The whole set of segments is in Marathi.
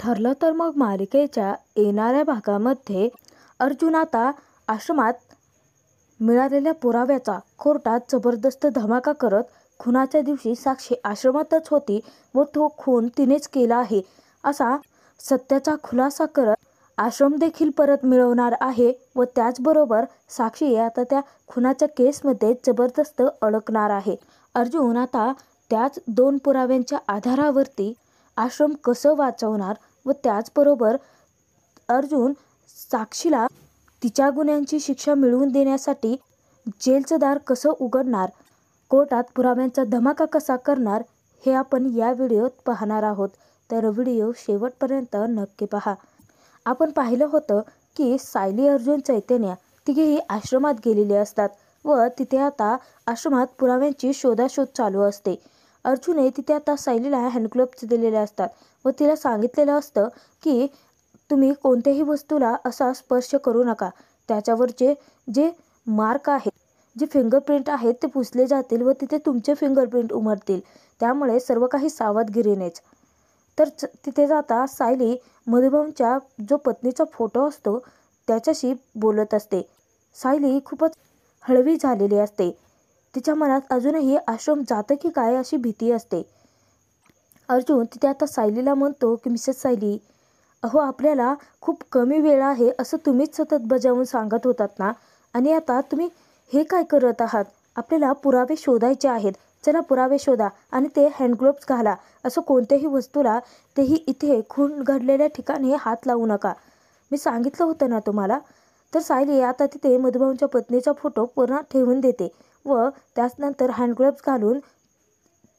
ठरलं तर मग मालिकेच्या येणाऱ्या भागामध्ये अर्जुन आता आश्रमात मिळालेल्या पुराव्याचा कोर्टात जबरदस्त धमाका करत खुनाच्या दिवशी साक्षी आश्रमातच होती व तो खून तिनेच केला आहे असा सत्याचा खुलासा करत आश्रम देखील परत मिळवणार आहे व त्याचबरोबर साक्षी आता त्या खुनाच्या केसमध्ये जबरदस्त अडकणार आहे अर्जुन आता त्याच दोन पुराव्यांच्या आधारावरती आश्रम कसं वाचवणार व त्याचबरोबर अर्जुन साक्षीला तिच्या गुन्ह्यांची शिक्षा मिळवून देण्यासाठी जेलचं दार कसं उघडणार कोर्टात पुराव्यांचा धमाका कसा करणार हे आपण या व्हिडिओत पाहणार आहोत तर व्हिडिओ शेवटपर्यंत नक्की पहा आपण पाहिलं होतं की सायली अर्जुन चैतन्य तिघेही आश्रमात गेलेले असतात व तिथे आता आश्रमात पुराव्यांची शोधाशोध चालू असते अर्जुने तिथे आता सायलीला हँडग्लोब्स दिलेले असतात व तिला सांगितलेलं असतं की तुम्ही कोणत्याही वस्तूला असा स्पर्श करू नका त्याच्यावर जे जे मार्क आहेत जे फिंगरप्रिंट आहेत ते पुसले जातील व तिथे तुमचे फिंगरप्रिंट उमरतील त्यामुळे सर्व काही सावधगिरीनेच तर तिथे जाता सायली मधुभाऊंच्या जो पत्नीचा फोटो असतो त्याच्याशी बोलत असते सायली खूपच हळवी झालेली असते तिच्या मनात अजूनही आश्रम जातं की काय अशी भीती असते अर्जुन तिथे आता सायलीला म्हणतो की मिसेस सायली अहो आपल्याला खूप कमी वेळ आहे असं तुम्हीच सतत बजावून सांगत होतात ना आणि आता तुम्ही हे काय करत आहात आपल्याला पुरावे शोधायचे आहेत चला पुरावे शोधा आणि ते हँडग्लोव्स घाला असं कोणत्याही वस्तूला तेही इथे खून घडलेल्या ठिकाणी हात लावू नका मी सांगितलं होतं ना तुम्हाला तर सायली आता तिथे मधुभाऊंच्या पत्नीचा फोटो पुन्हा ठेवून देते व त्याचनंतर हँडग्लोव्स घालून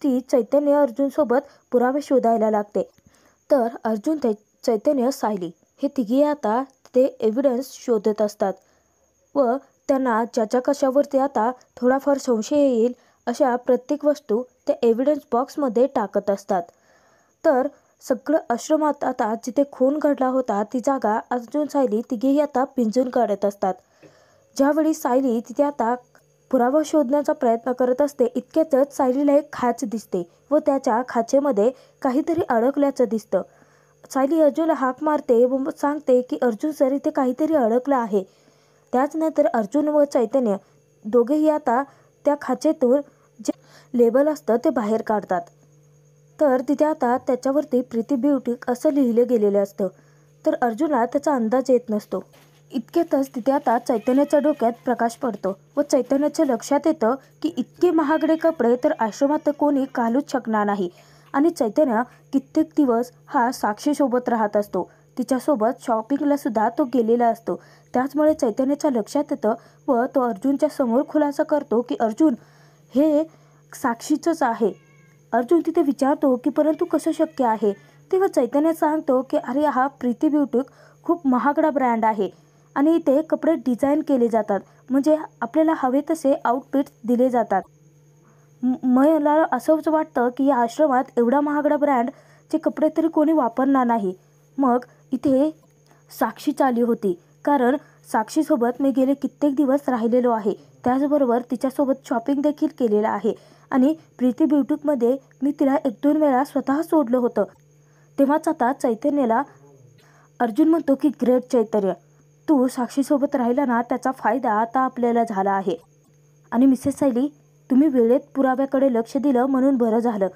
ती चैतन्य अर्जुनसोबत पुरावे शोधायला लागते तर अर्जुन ते चैतन्य सायली हे तिघे आता ते एव्हिडन्स शोधत असतात व त्यांना ज्याच्या कशावरती आता थोडाफार संशय येईल अशा प्रत्येक वस्तू ते एव्हिडन्स बॉक्समध्ये टाकत असतात तर सगळं आश्रमात आता जिथे खून घडला होता ती जागा अर्जुन सायली तिघेही आता पिंजून काढत असतात ज्यावेळी सायली तिथे आता पुरावा शोधण्याचा प्रयत्न करत असते इतक्यातच सायलीला एक खाच दिसते व त्याच्या खाचेमध्ये काहीतरी अडकल्याचं दिसतं सायली अर्जुनला हाक मारते व सांगते की अर्जुन सर इथे काहीतरी अडकलं आहे त्याचनंतर अर्जुन व चैतन्य दोघेही आता त्या खाचेतून जे लेबल असतं ते बाहेर काढतात तर तिथे आता त्याच्यावरती प्रीती ब्युटी असं लिहिलं गेलेलं असतं तर अर्जुनला त्याचा अंदाज येत नसतो इतक्यातच तिथे आता चैतन्याच्या डोक्यात प्रकाश पडतो व चैतन्याच्या लक्षात येतं की इतके महागडे कपडे तर आश्रमात कोणी घालूच शकणार नाही आणि चैतन्य कित्येक दिवस हा साक्षीसोबत राहत असतो तिच्यासोबत शॉपिंगला सुद्धा तो गेलेला असतो त्याचमुळे चैतन्याच्या लक्षात येतं व तो अर्जुनच्या समोर खुलासा करतो की अर्जुन हे साक्षीचंच आहे अर्जुन तिथे विचारतो की परंतु कसं शक्य आहे तेव्हा चैतन्य सांगतो की अरे हा प्रीती ब्युटिक खूप महागडा ब्रँड आहे आणि इथे कपडे डिझाईन केले जातात म्हणजे आपल्याला हवे तसे आउटफिट्स दिले जातात मला असंच वाटतं की या आश्रमात एवढा महागडा ब्रँडचे कपडे तरी कोणी वापरणार नाही मग इथे साक्षी चाली होती कारण साक्षीसोबत मी गेले कित्येक दिवस राहिलेलो आहे त्याचबरोबर तिच्यासोबत शॉपिंग देखील केलेलं आहे आणि प्रीती ब्युटूकमध्ये मी तिला एक दोन वेळा स्वतः सोडलं होतं तेव्हाच आता चैतन्याला अर्जुन म्हणतो की ग्रेट चैतन्य तू साक्षीसोबत राहिला ना त्याचा फायदा आता आपल्याला झाला आहे आणि मिसेस सायली तुम्ही वेळेत पुराव्याकडे लक्ष दिलं म्हणून बरं झालं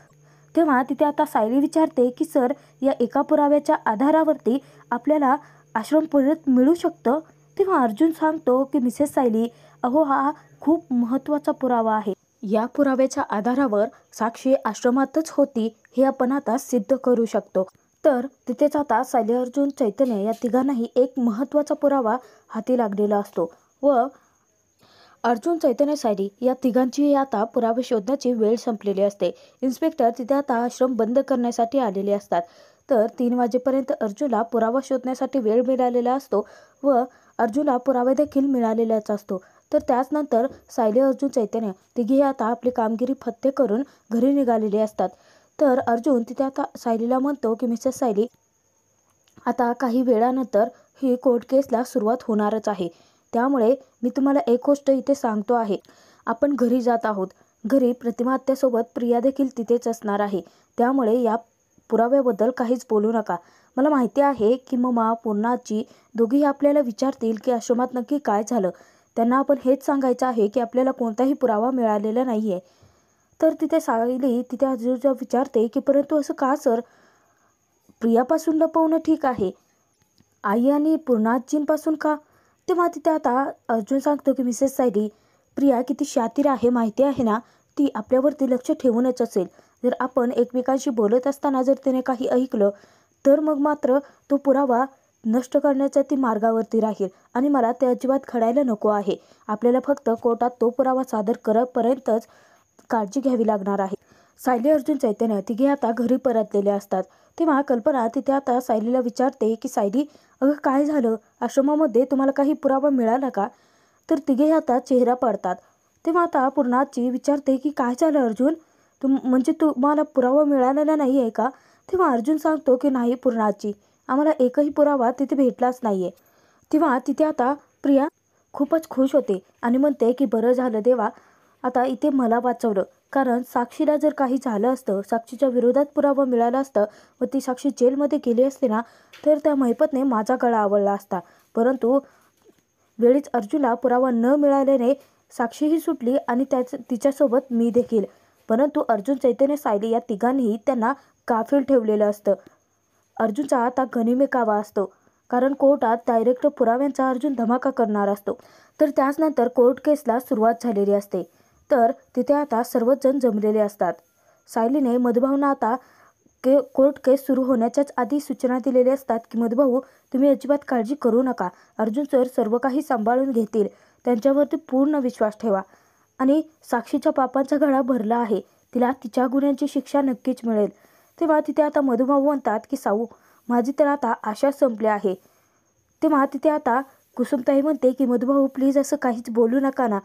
तेव्हा तिथे आता सायली विचारते की सर या एका पुराव्याच्या आधारावरती आपल्याला आश्रम परत मिळू शकतं तेव्हा अर्जुन सांगतो की मिसेस सायली अहो हा खूप महत्त्वाचा पुरावा आहे या पुराव्याच्या आधारावर साक्षी आश्रमातच होती हे आपण आता सिद्ध करू शकतो तर तिथेच आता सायली अर्जुन चैतन्य या तिघांनाही एक महत्त्वाचा पुरावा हाती लागलेला असतो व अर्जुन चैतन्य सायली या तिघांची आता पुरावे शोधण्याची वेळ संपलेली असते इन्स्पेक्टर तिथे आता आश्रम बंद करण्यासाठी आलेले असतात तर तीन वाजेपर्यंत अर्जुनला पुरावा शोधण्यासाठी वेळ मिळालेला असतो व अर्जुनला पुरावे देखील मिळालेलाच असतो तर त्याचनंतर सायली अर्जुन चैतन्य तिघेही आता आपली कामगिरी फत्ते करून घरी निघालेली असतात तर अर्जुन तिथे आता सायलीला म्हणतो की मिसेस सायली आता काही वेळानंतर ही कोर्ट केसला सुरुवात होणारच आहे त्यामुळे मी तुम्हाला एक गोष्ट इथे सांगतो आहे आपण घरी जात आहोत घरी प्रतिमा हत्यासोबत प्रिया देखील तिथेच असणार आहे त्यामुळे या पुराव्याबद्दल काहीच बोलू नका मला माहिती आहे की ममा पूर्णाची दोघीही आपल्याला विचारतील की आश्रमात नक्की काय झालं त्यांना आपण हेच सांगायचं आहे की आपल्याला कोणताही पुरावा मिळालेला नाही आहे तर तिथे सायली तिथे आजूजा विचारते की परंतु असं का सर प्रियापासून लपवणं ठीक आहे आई आणि पूर्णाजींपासून का तेव्हा तिथे आता अर्जुन सांगतो की मिसेस सायली प्रिया किती शातीर आहे माहिती आहे ना ती आपल्यावरती लक्ष ठेवूनच असेल जर आपण एकमेकांशी बोलत असताना जर तिने काही ऐकलं तर मग मात्र तो पुरावा नष्ट करण्याच्या ती मार्गावरती राहील आणि मला ते अजिबात खडायला नको आहे आपल्याला फक्त कोर्टात तो पुरावा सादर करपर्यंतच काळजी घ्यावी लागणार आहे सायली अर्जुन चैतन्य तिघे आता घरी परतलेले असतात तेव्हा कल्पना तिथे आता सायलीला विचारते की सायली अगं काय झालं आश्रमामध्ये तुम्हाला काही पुरावा मिळाला का तर तिघे आता चेहरा पडतात तेव्हा आता पूर्णाची विचारते की काय झालं अर्जुन तुम म्हणजे तुम्हाला पुरावा मिळालेला नाही आहे का तेव्हा अर्जुन सांगतो की नाही पूर्णाची आम्हाला एकही पुरावा तिथे भेटलाच नाही आहे तेव्हा तिथे आता प्रिया खूपच खुश होते आणि म्हणते की बरं झालं देवा आता इथे मला वाचवलं कारण साक्षीला जर काही झालं असतं साक्षीच्या विरोधात पुरावा मिळाला असतं व ती साक्षी जेलमध्ये गेली असते ना तर त्या महिपतने माझा गळा आवडला असता परंतु वेळीच अर्जुनला पुरावा न मिळाल्याने साक्षीही सुटली आणि त्याच तिच्यासोबत मी देखील परंतु अर्जुन चैतन्य सायली या तिघांनीही त्यांना काफील ठेवलेलं असतं अर्जुनचा आता घनिमे कावा असतो कारण कोर्टात डायरेक्ट पुराव्यांचा अर्जुन धमाका करणार असतो तर त्याचनंतर कोर्ट केसला सुरुवात झालेली असते तर तिथे आता जण जमलेले असतात सायलीने मधुभाऊना आता के कोर्ट केस सुरू होण्याच्याच आधी सूचना दिलेल्या असतात की मधुभाऊ तुम्ही अजिबात काळजी करू नका अर्जुन सर सर्व काही सांभाळून घेतील त्यांच्यावरती पूर्ण विश्वास ठेवा आणि साक्षीच्या पापांचा घडा भरला आहे तिला तिच्या गुन्ह्यांची शिक्षा नक्कीच मिळेल तेव्हा तिथे आता मधुभाऊ म्हणतात की साऊ माझी तर आता आशा संपली आहे तेव्हा तिथे आता कुसुमताई म्हणते की मधुभाऊ प्लीज असं काहीच बोलू नका ना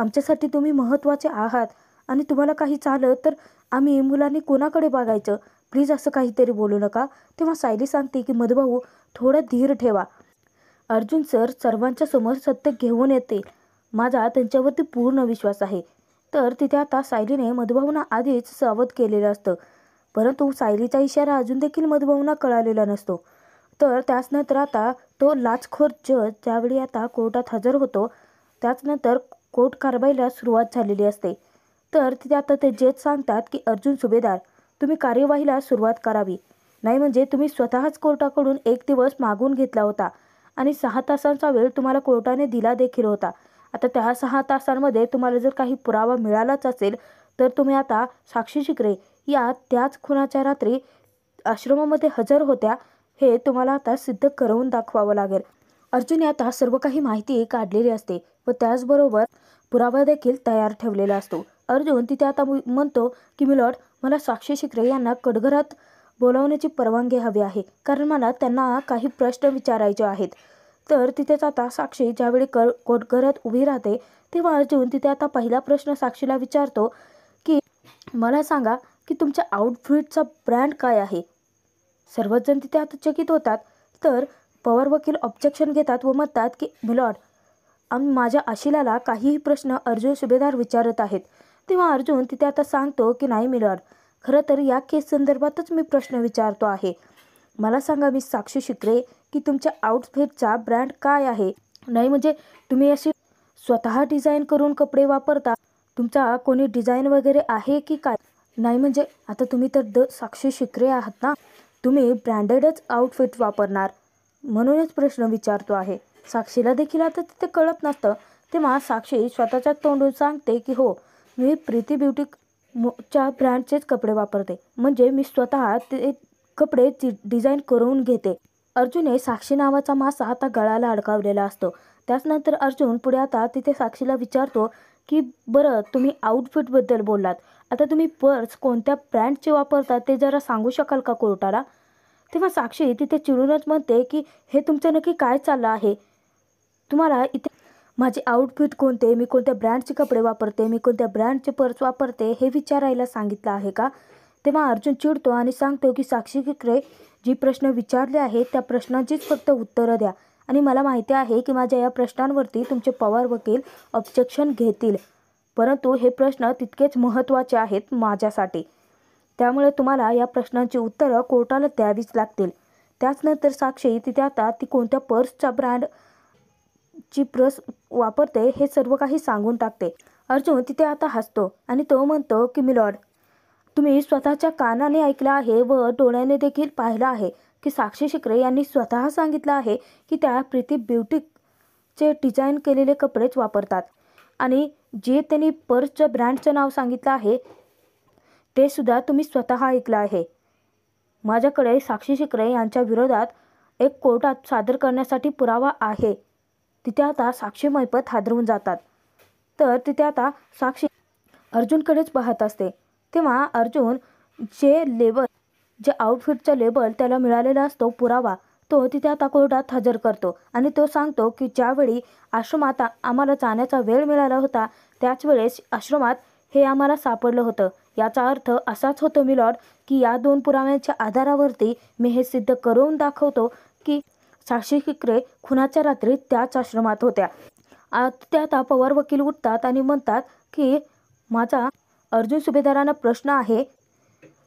आमच्यासाठी तुम्ही महत्त्वाचे आहात आणि तुम्हाला काही चालं तर आम्ही मुलांनी कोणाकडे बघायचं प्लीज असं काहीतरी बोलू नका तेव्हा सायली सांगते की मधुभाऊ थोडं धीर ठेवा अर्जुन सर सर्वांच्या समोर सत्य घेऊन येते माझा त्यांच्यावरती पूर्ण विश्वास आहे तर तिथे आता सायलीने मधुभाऊना आधीच सावध केलेलं असतं परंतु सायलीचा इशारा अजून देखील मधुभाऊना कळालेला नसतो तर त्याचनंतर आता तो लाचखोर जज ज्यावेळी आता कोर्टात हजर होतो त्याचनंतर कोर्ट कारवाईला सुरुवात झालेली असते तर तिथे आता ते जेत सांगतात की अर्जुन सुभेदार तुम्ही कार्यवाहीला सुरुवात करावी नाही म्हणजे तुम्ही स्वतःच कोर्टाकडून एक दिवस मागून घेतला होता आणि सहा तासांचा वेळ तुम्हाला कोर्टाने दिला देखील होता आता त्या सहा तासांमध्ये तुम्हाला जर काही पुरावा मिळालाच असेल तर तुम्ही आता साक्षी शिकरे या त्याच खुनाच्या रात्री आश्रमामध्ये हजर होत्या हे तुम्हाला आता सिद्ध करून दाखवावं लागेल अर्जुन आता सर्व काही माहिती काढलेली असते व त्याचबरोबर पुरावा देखील तयार ठेवलेला असतो अर्जुन तिथे आता म्हणतो की मिलॉट मला साक्षी शिकरे यांना कडघरात बोलावण्याची परवानगी हवी आहे कारण मला त्यांना काही प्रश्न विचारायचे आहेत तर तिथेच आता साक्षी ज्यावेळी क कोटघरात उभी राहते तेव्हा अर्जुन तिथे आता पहिला प्रश्न साक्षीला विचारतो की मला सांगा की तुमच्या आउटफिटचा ब्रँड काय आहे सर्वच जण तिथे आता चकित होतात तर पवार वकील ऑब्जेक्शन घेतात व म्हणतात की मिलॉर्ड आम्ही माझ्या आशिलाला काहीही प्रश्न अर्जुन सुभेदार विचारत आहेत तेव्हा अर्जुन तिथे आता सांगतो की नाही मिलॉर्ड खरं तर या केस संदर्भातच मी प्रश्न विचारतो आहे मला सांगा मी साक्षी शिकरे की तुमच्या आउटफिटचा ब्रँड काय आहे नाही म्हणजे तुम्ही अशी स्वतः डिझाईन करून कपडे वापरता तुमचा कोणी डिझाईन वगैरे आहे की काय नाही म्हणजे आता तुम्ही तर द साक्षी शिकरे आहात ना तुम्ही ब्रँडेडच आउटफिट वापरणार म्हणूनच प्रश्न विचारतो आहे साक्षीला देखील आता तिथे कळत नसतं तेव्हा साक्षी स्वतःच्या तोंडून सांगते की हो मी प्रीती ब्युटी च्या ब्रँडचेच कपडे वापरते म्हणजे मी स्वतः ते कपडे डिझाईन करून घेते अर्जुने साक्षी नावाचा मासा आता गळाला अडकावलेला असतो त्याचनंतर अर्जुन पुढे आता तिथे साक्षीला विचारतो की बरं तुम्ही आउटफिटबद्दल बोललात आता तुम्ही पर्स कोणत्या ब्रँडचे वापरता ते जरा सांगू शकाल का कोर्टाला तेव्हा साक्षी तिथे चिडूनच म्हणते की हे तुमचं नक्की काय चाललं आहे तुम्हाला इथे माझे आउटफिट कोणते मी कोणत्या ब्रँडचे कपडे वापरते मी कोणत्या ब्रँडचे पर्स वापरते हे विचारायला सांगितलं आहे का तेव्हा अर्जुन चिडतो आणि सांगतो की साक्षी जी प्रश्न विचारले आहेत त्या प्रश्नांचीच फक्त उत्तरं द्या आणि मला माहिती आहे की माझ्या या प्रश्नांवरती तुमचे पवार वकील ऑब्जेक्शन घेतील परंतु हे प्रश्न तितकेच महत्त्वाचे आहेत माझ्यासाठी त्यामुळे तुम्हाला या प्रश्नांची उत्तरं कोर्टाला द्यावीच लागतील त्याचनंतर साक्षी तिथे आता ती कोणत्या पर्सचा ब्रँड ची प्रस वापरते हे सर्व काही सांगून टाकते अर्जुन तिथे आता हसतो आणि तो म्हणतो की मिलॉर्ड तुम्ही स्वतःच्या कानाने ऐकलं आहे व डोळ्याने देखील पाहिलं आहे की साक्षी शिकरे यांनी स्वतः सांगितलं आहे की त्या प्रीती ब्युटीचे डिझाईन केलेले कपडेच वापरतात आणि जे त्यांनी पर्सच्या ब्रँडचं नाव सांगितलं आहे ते सुद्धा तुम्ही स्वतः ऐकलं आहे माझ्याकडे साक्षी शिकरे यांच्या विरोधात एक कोर्टात सादर करण्यासाठी पुरावा आहे तिथे आता साक्षी मैपत हादरवून जातात तर तिथे आता साक्षी अर्जुनकडेच पाहत असते तेव्हा अर्जुन जे लेबल जे आउटफिटचं लेबल त्याला मिळालेला असतो पुरावा तो तिथे आता कोर्टात हजर करतो आणि तो सांगतो की ज्यावेळी आश्रमात आम्हाला जाण्याचा वेळ मिळाला होता त्याच वेळेस आश्रमात हे आम्हाला सापडलं होतं याचा अर्थ असाच होतो लॉर्ड की या दोन पुराव्यांच्या आधारावरती मी हे सिद्ध करून दाखवतो की साक्षी किकरे खुनाच्या रात्री त्याच आश्रमात होत्या त्यात पवार वकील उठतात आणि म्हणतात की माझा अर्जुन सुभेदारांना प्रश्न आहे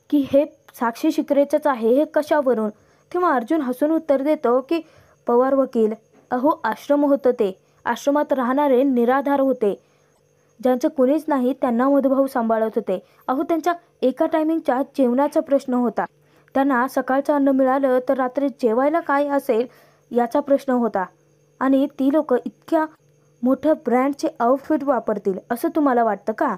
की हे साक्षी शिकरेचंच आहे हे कशावरून तेव्हा अर्जुन हसून उत्तर देतो की पवार वकील अहो आश्रम होतं ते आश्रमात राहणारे निराधार होते ज्यांचं कुणीच नाही त्यांना मधुभाऊ सांभाळत होते अहो त्यांच्या एका टायमिंगच्या जेवणाचा प्रश्न होता त्यांना सकाळचं अन्न मिळालं तर रात्री जेवायला काय असेल याचा प्रश्न होता आणि ती लोक इतक्या मोठ्या ब्रँडचे आउटफिट वापरतील असं तुम्हाला वाटतं का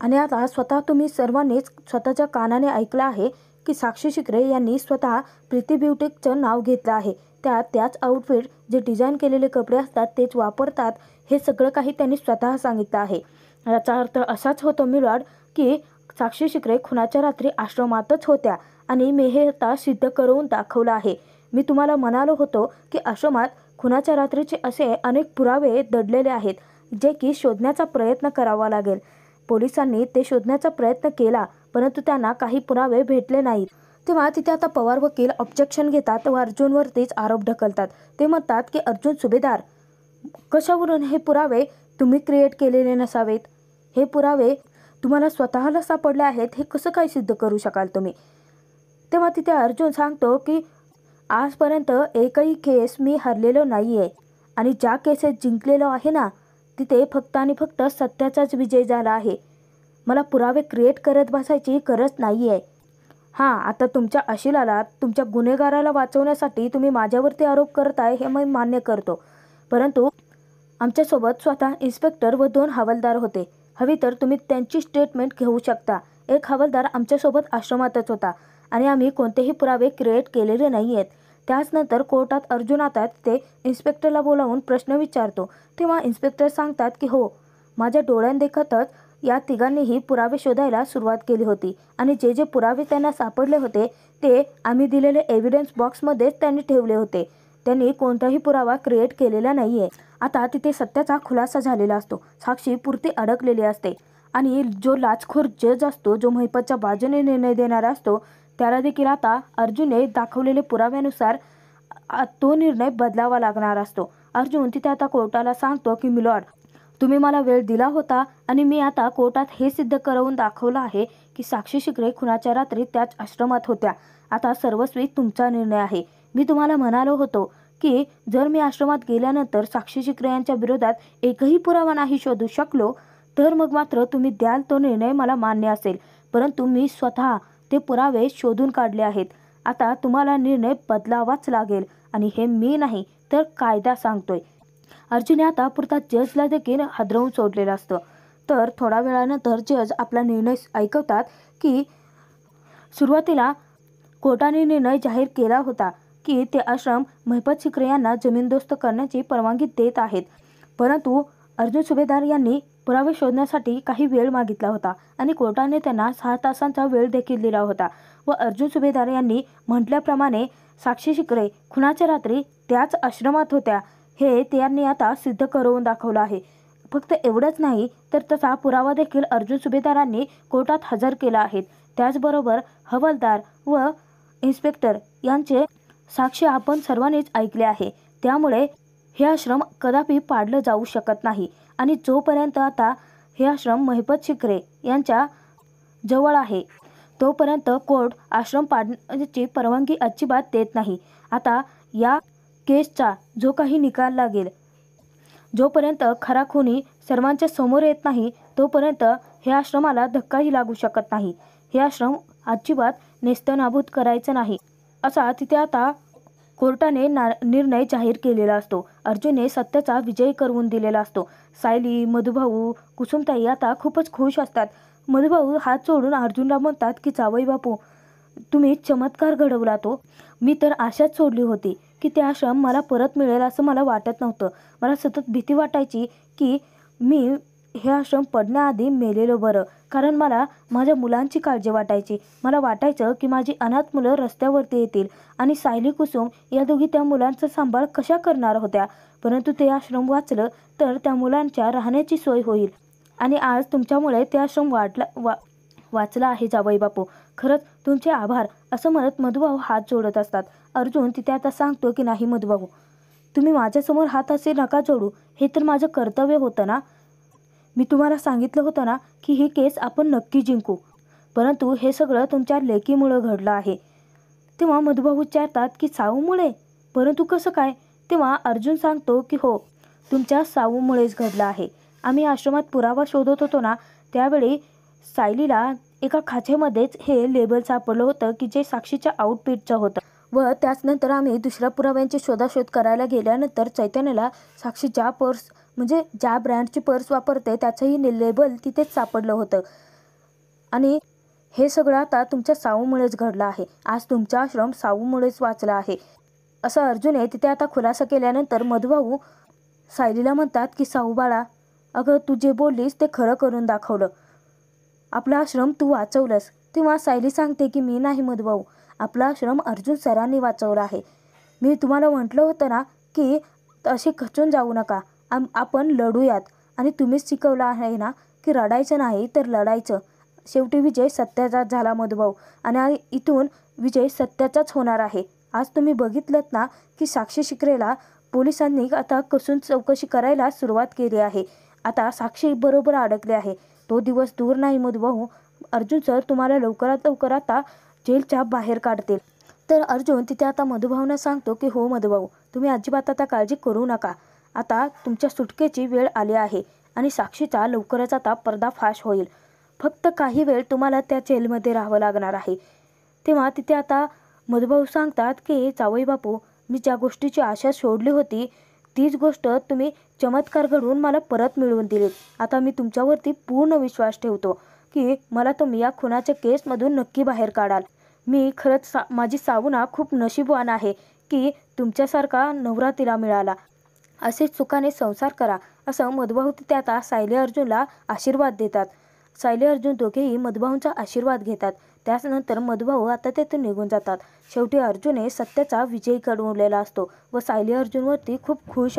आणि आता स्वतः तुम्ही सर्वांनीच स्वतःच्या कानाने ऐकलं आहे की साक्षी शिकरे यांनी स्वतः प्रीती ब्युटेकचं नाव घेतलं आहे त्या त्याच आउटफिट जे डिझाईन केलेले कपडे असतात तेच वापरतात हे सगळं काही त्यांनी स्वतः सांगितलं आहे याचा अर्थ असाच होतो मिलाड की साक्षी शिकरे खुनाच्या रात्री आश्रमातच होत्या आणि मी हे आता सिद्ध करून दाखवलं आहे मी तुम्हाला म्हणालो होतो की आश्रमात खुनाच्या रात्रीचे असे अनेक पुरावे दडलेले आहेत जे की शोधण्याचा प्रयत्न करावा लागेल पोलिसांनी ते शोधण्याचा प्रयत्न केला परंतु त्यांना काही पुरावे भेटले नाहीत तेव्हा तिथे आता पवार वकील ऑब्जेक्शन घेतात व अर्जुनवरतीच आरोप ढकलतात ते म्हणतात की अर्जुन सुभेदार कशावरून हे पुरावे तुम्ही क्रिएट केलेले नसावेत हे पुरावे तुम्हाला स्वतःला सापडले आहेत हे कसं काय सिद्ध करू शकाल तुम्ही तेव्हा तिथे अर्जुन सांगतो की आजपर्यंत एकही केस मी हरलेलो नाही आहे आणि ज्या केसेस जिंकलेलो आहे ना तिथे फक्त आणि फक्त सत्याचाच विजय झाला आहे मला पुरावे क्रिएट करत बसायची गरज नाही आहे हां आता तुमच्या आशिलाला तुमच्या गुन्हेगाराला वाचवण्यासाठी तुम्ही माझ्यावरती आरोप करताय हे मी मान्य करतो परंतु आमच्यासोबत स्वतः इन्स्पेक्टर व दोन हवालदार होते हवी तर तुम्ही त्यांची स्टेटमेंट घेऊ शकता एक हवालदार आमच्यासोबत आश्रमातच होता आणि आम्ही कोणतेही पुरावे क्रिएट केलेले नाही आहेत त्याचनंतर कोर्टात अर्जुन आता ते इन्स्पेक्टरला बोलावून प्रश्न विचारतो तेव्हा इन्स्पेक्टर सांगतात की हो माझ्या डोळ्यांदेखतच या तिघांनीही पुरावे शोधायला सुरुवात केली होती आणि जे जे पुरावे त्यांना सापडले होते ते आम्ही दिलेले एव्हिडन्स बॉक्समध्येच त्यांनी ठेवले होते त्यांनी कोणताही पुरावा क्रिएट केलेला नाही आता तिथे सत्याचा खुलासा झालेला असतो साक्षी पुरती अडकलेली असते आणि जो लाचखोर जज असतो जो महिपतच्या बाजूने निर्णय देणारा असतो त्याला देखील आता अर्जुनने दाखवलेले पुराव्यानुसार तो निर्णय बदलावा लागणार असतो अर्जुन तिथे आता कोर्टाला सांगतो की मिलॉर्ड तुम्ही मला वेळ दिला होता आणि मी आता कोर्टात हे सिद्ध करून दाखवलं आहे की साक्षी शिकरे खुनाच्या रात्री त्याच आश्रमात होत्या आता सर्वस्वी तुमचा निर्णय आहे मी तुम्हाला म्हणालो होतो की जर मी आश्रमात गेल्यानंतर साक्षी शिकरे यांच्या विरोधात एकही पुरावा नाही शोधू शकलो तर मग मात्र तुम्ही द्याल तो निर्णय मला मान्य असेल परंतु मी स्वतः ते पुरावे शोधून काढले आहेत आता तुम्हाला निर्णय बदलावाच लागेल आणि हे मी नाही तर कायदा सांगतोय अर्जुन आता पुरता जजला देखील हादरवून सोडलेला असतो तर थोडा वेळानंतर जज आपला निर्णय ऐकवतात की सुरुवातीला कोर्टाने निर्णय जाहीर केला होता की ते आश्रम महिपत शिखरे यांना जमीनदोस्त करण्याची परवानगी देत आहेत परंतु अर्जुन सुभेदार यांनी पुरावे शोधण्यासाठी काही वेळ मागितला होता आणि कोर्टाने त्यांना सहा तासांचा वेळ देखील दिला होता व अर्जुन सुभेदार यांनी म्हटल्याप्रमाणे साक्षी शिकरे खुनाच्या रात्री त्याच आश्रमात होत्या हे त्यांनी आता सिद्ध करून दाखवलं आहे फक्त एवढंच नाही तर तसा पुरावा देखील अर्जुन सुभेदारांनी कोर्टात हजर केला आहे त्याचबरोबर हवालदार व इन्स्पेक्टर यांचे साक्षी आपण सर्वांनीच ऐकले आहे त्यामुळे हे आश्रम कदापि पाडलं जाऊ शकत नाही आणि जोपर्यंत आता हे आश्रम महिपत शिखरे यांच्या जवळ आहे तोपर्यंत कोर्ट आश्रम पाडण्याची परवानगी अजिबात देत नाही आता या केसचा जो काही निकाल लागेल जोपर्यंत खरा खुनी सर्वांच्या समोर येत नाही तोपर्यंत हे आश्रमाला धक्काही लागू शकत नाही हे आश्रम अजिबात नेस्तनाभूत करायचं नाही असा तिथे आता कोर्टाने ना निर्णय जाहीर केलेला असतो अर्जुनने सत्याचा विजय करून दिलेला असतो सायली मधुभाऊ कुसुमताई आता खूपच खुश असतात मधुभाऊ हात सोडून अर्जुनला म्हणतात की जावई बापू तुम्ही चमत्कार घडवला तो मी तर आशाच सोडली होती की ते आश्रम मला परत मिळेल असं मला वाटत नव्हतं मला सतत भीती वाटायची की मी हे आश्रम पडण्याआधी मेलेलो बरं कारण मला माझ्या मुलांची काळजी वाटायची मला वाटायचं की माझी अनाथ मुलं रस्त्यावरती येतील आणि सायली कुसुम या दोघी त्या मुलांचा सांभाळ कशा करणार होत्या परंतु ते आश्रम वाचलं तर त्या मुलांच्या राहण्याची सोय होईल आणि आज तुमच्यामुळे ते आश्रम वाटला वा वाचला आहे जावई बापू खरंच तुमचे आभार असं म्हणत मधुभाऊ हात जोडत असतात अर्जुन तिथे आता सांगतो की नाही मधुभाऊ तुम्ही माझ्यासमोर हात असे नका जोडू हे तर माझं कर्तव्य होतं ना मी तुम्हाला सांगितलं होतं ना की ही केस आपण नक्की जिंकू परंतु हे सगळं तुमच्या लेकीमुळं घडलं आहे तेव्हा मधुभाऊ विचारतात की साऊमुळे परंतु कसं काय तेव्हा अर्जुन सांगतो की हो तुमच्या साऊमुळेच घडलं आहे आम्ही आश्रमात पुरावा शोधत होतो ना त्यावेळी सायलीला एका खाचेमध्येच हे लेबल सापडलं होतं की जे साक्षीच्या आउटपीटचं होतं व त्याचनंतर आम्ही दुसऱ्या पुराव्यांची शोधाशोध करायला गेल्यानंतर चैतन्याला साक्षी ज्या पर्स म्हणजे ज्या ब्रँडची पर्स वापरते त्याचंही लेबल तिथेच सापडलं होतं आणि हे सगळं आता तुमच्या साऊमुळेच घडलं आहे आज तुमचा आश्रम साऊमुळेच वाचला आहे असं अर्जुने तिथे आता खुलासा केल्यानंतर मधुभाऊ सायलीला म्हणतात की साऊ बाळा अगं तू जे बोललीस ते खरं करून दाखवलं आपला आश्रम तू वाचवलंस तेव्हा सायली सांगते की मी नाही मधभाऊ आपला आश्रम अर्जुन सरांनी वाचवला आहे मी तुम्हाला म्हटलं होतं ना की असे खचून जाऊ नका आम आपण लढूयात आणि तुम्हीच शिकवलं आहे ना की रडायचं नाही तर लढायचं शेवटी विजय सत्याचा झाला मधुभाऊ आणि इथून विजय सत्याचाच होणार आहे आज तुम्ही बघितलं ना की साक्षी शिकरेला पोलिसांनी आता कसून चौकशी करायला सुरुवात केली आहे आता साक्षी बरोबर अडकली आहे तो दिवस दूर नाही मधुबाहू अर्जुन सर तुम्हाला लवकरात लवकर आता जेलच्या बाहेर काढतील तर अर्जुन तिथे आता मधुभाऊना सांगतो की हो मधुभाऊ तुम्ही अजिबात आता काळजी करू नका आता तुमच्या सुटकेची वेळ आली आहे आणि साक्षीचा लवकरच आता पर्दाफाश होईल फक्त काही वेळ तुम्हाला त्या जेलमध्ये राहावं लागणार आहे तेव्हा तिथे आता मधुभाऊ सांगतात की जावई बापू मी ज्या गोष्टीची आशा सोडली होती तीच गोष्ट तुम्ही चमत्कार घडवून मला परत मिळवून दिली आता मी तुमच्यावरती पूर्ण विश्वास ठेवतो की मला तुम्ही या खुनाच्या केसमधून नक्की बाहेर काढाल मी खरंच सा माझी सावुना खूप नशीबवान आहे की तुमच्यासारखा नवरा तिला मिळाला असे सुखाने संसार करा असं मधुबाहुती ते आता सायली अर्जुनला आशीर्वाद देतात सायली अर्जुन दोघेही मधुभाऊंचा आशीर्वाद घेतात त्याचनंतर मधुभाऊ आता तेथून निघून जातात शेवटी अर्जुने सत्याचा विजय घडवलेला असतो व सायली अर्जुनवरती खूप खुश